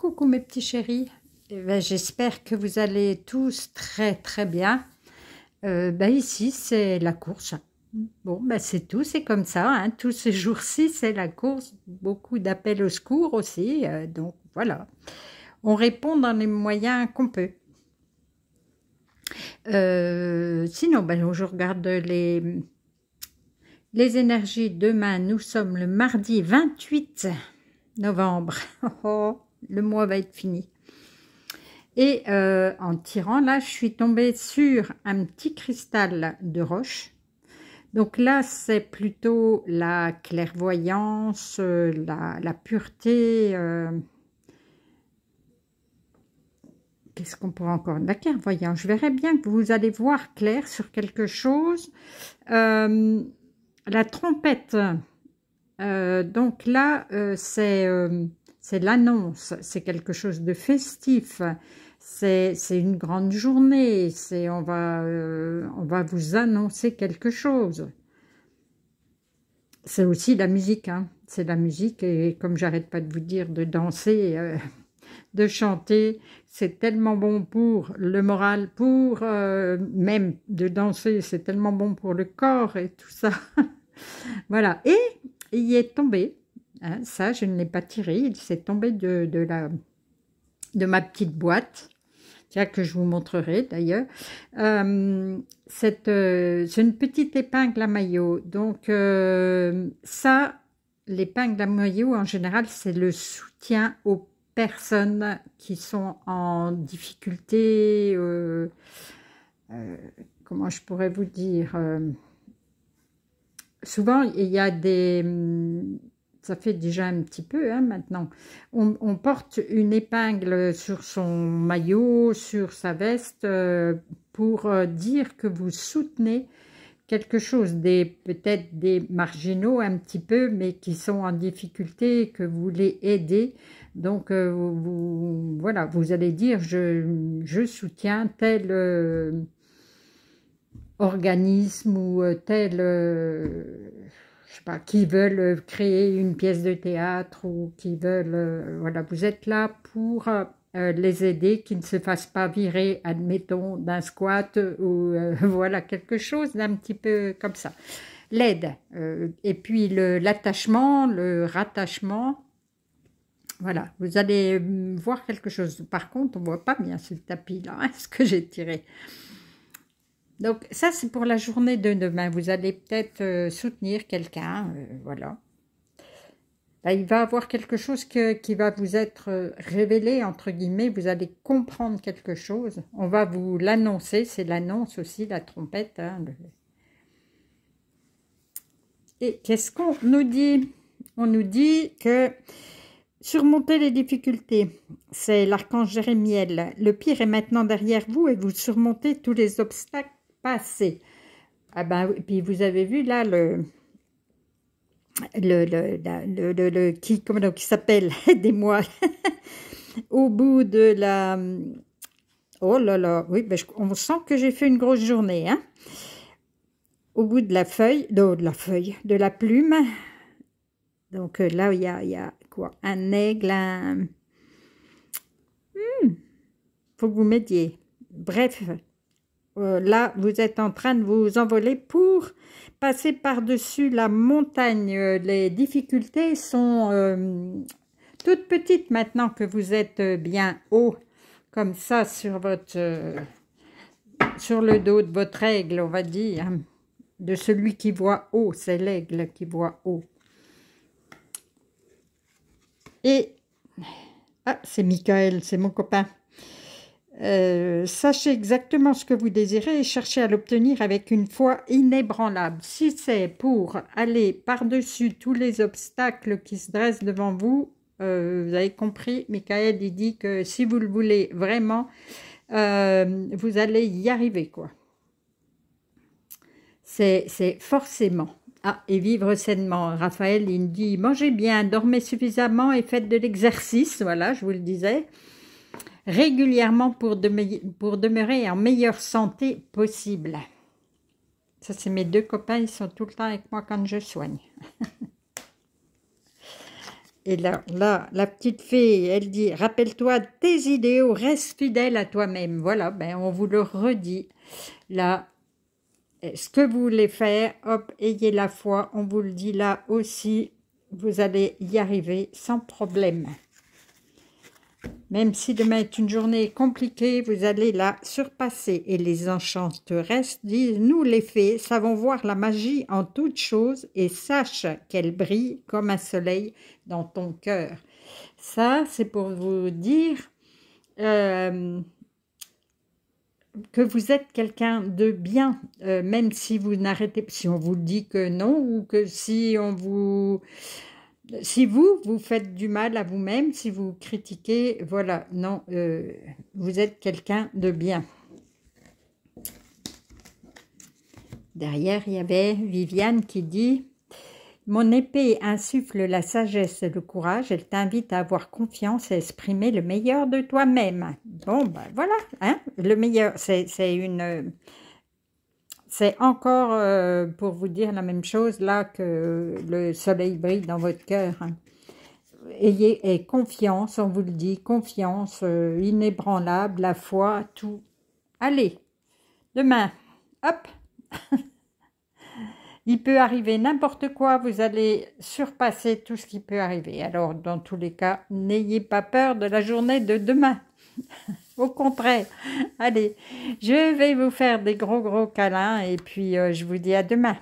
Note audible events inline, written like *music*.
Coucou mes petits chéris, eh ben, j'espère que vous allez tous très très bien. Euh, ben, ici c'est la course. Bon, ben, c'est tout, c'est comme ça. Hein. Tous ces jours-ci c'est la course. Beaucoup d'appels au secours aussi. Euh, donc voilà, on répond dans les moyens qu'on peut. Euh, sinon, ben, je regarde les, les énergies. Demain, nous sommes le mardi 28 novembre. *laughs* Oh, oh le mois va être fini. Et euh, en tirant, là, je suis tombée sur un petit cristal de roche. Donc là, c'est plutôt la clairvoyance, euh, la, pureté. Euh, qu'est-ce qu'on pourrait encore La clairvoyance. Je verrais bien que vous allez voir clair sur quelque chose. la trompette. donc là, c'est c'est l'annonce, c'est quelque chose de festif, c'est une grande journée, c'est on, va euh, on va vous annoncer quelque chose. C'est aussi la musique, hein. c'est la musique et comme j'arrête pas de vous dire de danser, euh, de chanter, c'est tellement bon pour le moral, pour euh, même de danser, c'est tellement bon pour le corps et tout ça. *laughs* voilà, et il est tombé Hein, ça, je ne l'ai pas tiré, il s'est tombé de, la, de ma petite boîte, que je vous montrerai d'ailleurs. Euh, euh, c'est une petite épingle à maillot. Donc euh, ça, l'épingle à maillot, en général, c'est le soutien aux personnes qui sont en difficulté, comment je pourrais vous dire souvent, il y a des, hum, ça fait déjà un petit peu hein, maintenant. On, porte une épingle sur son maillot, sur sa veste, euh, pour euh, dire que vous soutenez quelque chose, des peut-être des marginaux un petit peu, mais qui sont en difficulté, que vous les aidez. Donc, euh, vous, voilà, vous allez dire, je soutiens tel organisme ou tel je sais pas, qui veulent euh, créer une pièce de théâtre ou qui veulent, euh, voilà, vous êtes là pour euh, les aider, qu'ils ne se fassent pas virer, admettons, d'un squat ou *laughs* voilà quelque chose d'un petit peu comme ça. L'aide et puis l'attachement, le, rattachement. Voilà, vous allez mm, voir quelque chose. Par contre, on voit pas bien ce tapis là, hein, *laughs* ce que j'ai tiré. Donc ça, c'est pour la journée de demain. Vous allez peut-être euh, soutenir quelqu'un, euh, voilà. il va y avoir quelque chose qui va vous être euh, révélé, entre guillemets. Vous allez comprendre quelque chose. On va vous l'annoncer. C'est l'annonce aussi, la trompette. Hein, et qu'est-ce qu'on nous dit On nous dit que surmonter les difficultés, c'est l'archange Jérémiel. Le pire est maintenant derrière vous et vous surmontez tous les obstacles passé, Ah ben, puis vous avez vu là le, le, le, le, qui, comment, qui s'appelle, *laughs* des moi *laughs* au bout de la... Oh là là, oui, ben, on sent que j'ai fait une grosse journée. Hein? Au bout de la feuille, de, de la feuille, de la plume. Donc euh, là, il y a, il y a quoi Un aigle, un... Hmm, faut que vous m'aidiez Bref, euh, là, vous êtes en train de vous envoler pour passer par-dessus la montagne. Euh, les difficultés sont euh, toutes petites maintenant que vous êtes bien haut, comme ça, sur, votre, sur le dos de votre aigle, on va dire. Hein, de celui qui voit haut, c'est l'aigle qui voit haut. Et... Ah, c'est Michael, c'est mon copain. Euh, sachez exactement ce que vous désirez et cherchez à l'obtenir avec une foi inébranlable. Si c'est pour aller par-dessus tous les obstacles qui se dressent devant vous, euh, vous avez compris, Michael, il dit que si vous le voulez vraiment, euh, vous allez y arriver, quoi. C'est forcément. Ah, et vivre sainement. Raphaël, il dit mangez bien, dormez suffisamment et faites de l'exercice. Voilà, je vous le disais régulièrement pour, demeurer en meilleure santé possible. Ça, c'est mes deux copains, ils sont tout le temps avec moi quand je soigne. *laughs* Et là, là, la petite fille, elle dit Rappelle-toi tes idéaux, reste fidèle à toi-même. Voilà, ben, on vous le redit. Là, ce que vous voulez faire, hop, ayez la foi. On vous le dit là aussi. Vous allez y arriver sans problème. Même si demain est une journée compliquée, vous allez la surpasser. Et les enchanteresses disent Nous, les fées, savons voir la magie en toutes choses et sache qu'elle brille comme un soleil dans ton cœur. Ça, c'est pour vous dire euh, que vous êtes quelqu'un de bien, euh, même si vous n'arrêtez, si on vous dit que non ou que si on vous si vous, vous faites du mal à vous-même, si vous critiquez, voilà, non, euh, vous êtes quelqu'un de bien. Derrière, il y avait Viviane qui dit « Mon épée insuffle la sagesse et le courage, elle t'invite à avoir confiance et à exprimer le meilleur de toi-même. » Bon, ben voilà, hein, le meilleur, c'est une... C'est encore euh, pour vous dire la même chose là que le soleil brille dans votre cœur. Hein. Ayez et confiance, on vous le dit, confiance euh, inébranlable, la foi, tout. Allez, demain, hop *laughs* Il peut arriver n'importe quoi, vous allez surpasser tout ce qui peut arriver. Alors, dans tous les cas, n'ayez pas peur de la journée de demain. *laughs* Au contraire. Allez, je vais vous faire des gros gros câlins et puis euh, je vous dis à demain.